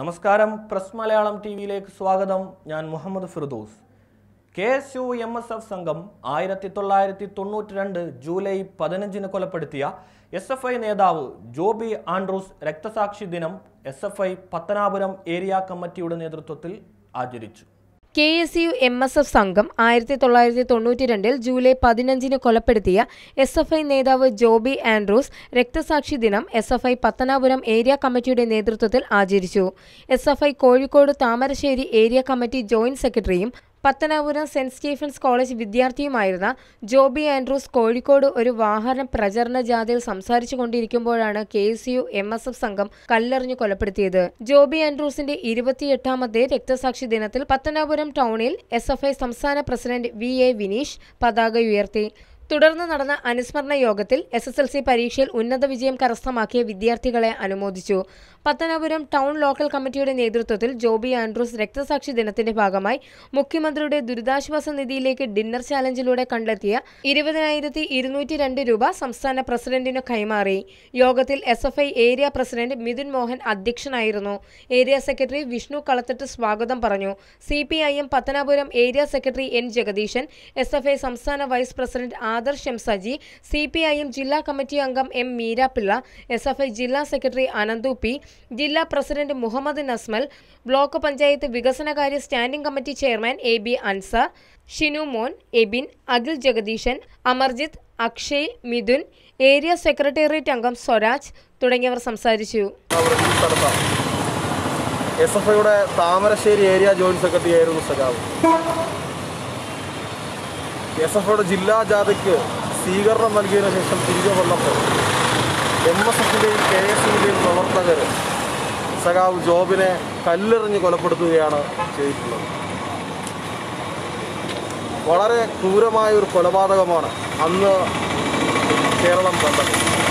നമസ്കാരം press Malayalam T വിയിലേക്ക് സ്വാഗതം ഞാൻ Muhammad Firdous K S U M S F സംഘം ആയിരത്തി തൊള്ളായിരത്തി തൊണ്ണൂറ്റി രണ്ട് ജൂലൈ പതിനഞ്ചിന് കൊലപ്പെടുത്തിയ എസ് എഫ് ഐ നേതാവ് ജോബി ആൻഡ്രൂസ് രക്തസാക്ഷി ദിനം S F I Pathanapuram area കമ്മിറ്റിയുടെ നേതൃത്വത്തിൽ ആചരിച്ചു K S U M S F സംഘം ആയിരത്തി തൊള്ളായിരത്തി തൊണ്ണൂറ്റി രണ്ടിൽ ജൂലൈ പതിനഞ്ചിന് കൊലപ്പെടുത്തിയ എസ് എഫ് ഐ നേതാവ് ജോബി ആൻഡ്രൂസ് രക്തസാക്ഷി ദിനം S F I Pathanapuram area കമ്മിറ്റിയുടെ നേതൃത്വത്തിൽ ആചരിച്ചു S F I Kozhikode Thamarassery area committee joint സെക്രട്ടറിയും പത്തനാപുരം സെന്റ് സ്റ്റീഫൻസ് കോളേജ് വിദ്യാർത്ഥിയുമായിരുന്ന ജോബി ആൻഡ്രൂസ് കോഴിക്കോട് ഒരു വാഹന പ്രചരണ ജാഥയിൽ സംസാരിച്ചു കൊണ്ടിരിക്കുമ്പോഴാണ് K S U M S F സംഘം കല്ലെറിഞ്ഞു കൊലപ്പെടുത്തിയത് ജോബി ആൻഡ്രൂസിന്റെ ഇരുപത്തിയെട്ടാമത്തെ രക്തസാക്ഷി ദിനത്തിൽ പത്തനാപുരം ടൗണിൽ എസ് എഫ് ഐ സംസ്ഥാന പ്രസിഡന്റ് വി എ വിനീഷ് പതാക ഉയർത്തി തുടർന്ന് നടന്ന അനുസ്മരണ യോഗത്തിൽ എസ് എസ് എൽ സി പരീക്ഷയിൽ ഉന്നത വിജയം കരസ്ഥമാക്കിയ വിദ്യാർത്ഥികളെ അനുമോദിച്ചു പത്തനാപുരം ടൗൺ ലോക്കൽ കമ്മിറ്റിയുടെ നേതൃത്വത്തിൽ ജോബി ആൻഡ്രൂസ് രക്തസാക്ഷി ദിനത്തിന്റെ ഭാഗമായി മുഖ്യമന്ത്രിയുടെ ദുരിതാശ്വാസ നിധിയിലേക്ക് ഡിന്നർ ചാലഞ്ചിലൂടെ കണ്ടെത്തിയ ഇരുപതിനായിരത്തി ഇരുന്നൂറ്റി രണ്ട് രൂപ സംസ്ഥാന പ്രസിഡന്റിന് കൈമാറി യോഗത്തിൽ S F I area president Mithun Mohan അധ്യക്ഷനായിരുന്നു ഏരിയ സെക്രട്ടറി വിഷ്ണു കളത്തിട്ട് സ്വാഗതം പറഞ്ഞു C P I M Pathanapuram area secretary N Jagadeesan S F I സംസ്ഥാന vice president R Khader Shamsaji C P I M ജില്ലാ കമ്മിറ്റി അംഗം M Meerapillai S F I ജില്ലാ സെക്രട്ടറി അനന്തു പി ജില്ലാ president Muhammad Nasmal block panchayat വികസനകാര്യ standing committee chairman A B Ansar Shinu Mon Ebin Akhil Jagadeesan Amarjith Akshay Mithun area secretariat അംഗം സ്വരാജ് തുടങ്ങിയവർ സംസാരിച്ചു S F ഐയുടെ താമരശ്ശേരി ഏരിയ ജോയിന്റ് സെക്രട്ടറി ആയിരുന്നു സഖാവ് എസ് എഫോയുടെ ജില്ലാ ജാഥയ്ക്ക് സ്വീകരണം നൽകിയതിനു ശേഷം തിരികെ വന്നപ്പോൾ എം എസ് എഫിൻ്റെയും കെ എസ് സിയുടെയും പ്രവർത്തകർ സഖാവ് ജോബിനെ കല്ലെറിഞ്ഞ് കൊലപ്പെടുത്തുകയാണ് ചെയ്തിട്ടുള്ളത് വളരെ ക്രൂരമായ ഒരു കൊലപാതകമാണ് അന്ന് കേരളം കണ്ടത്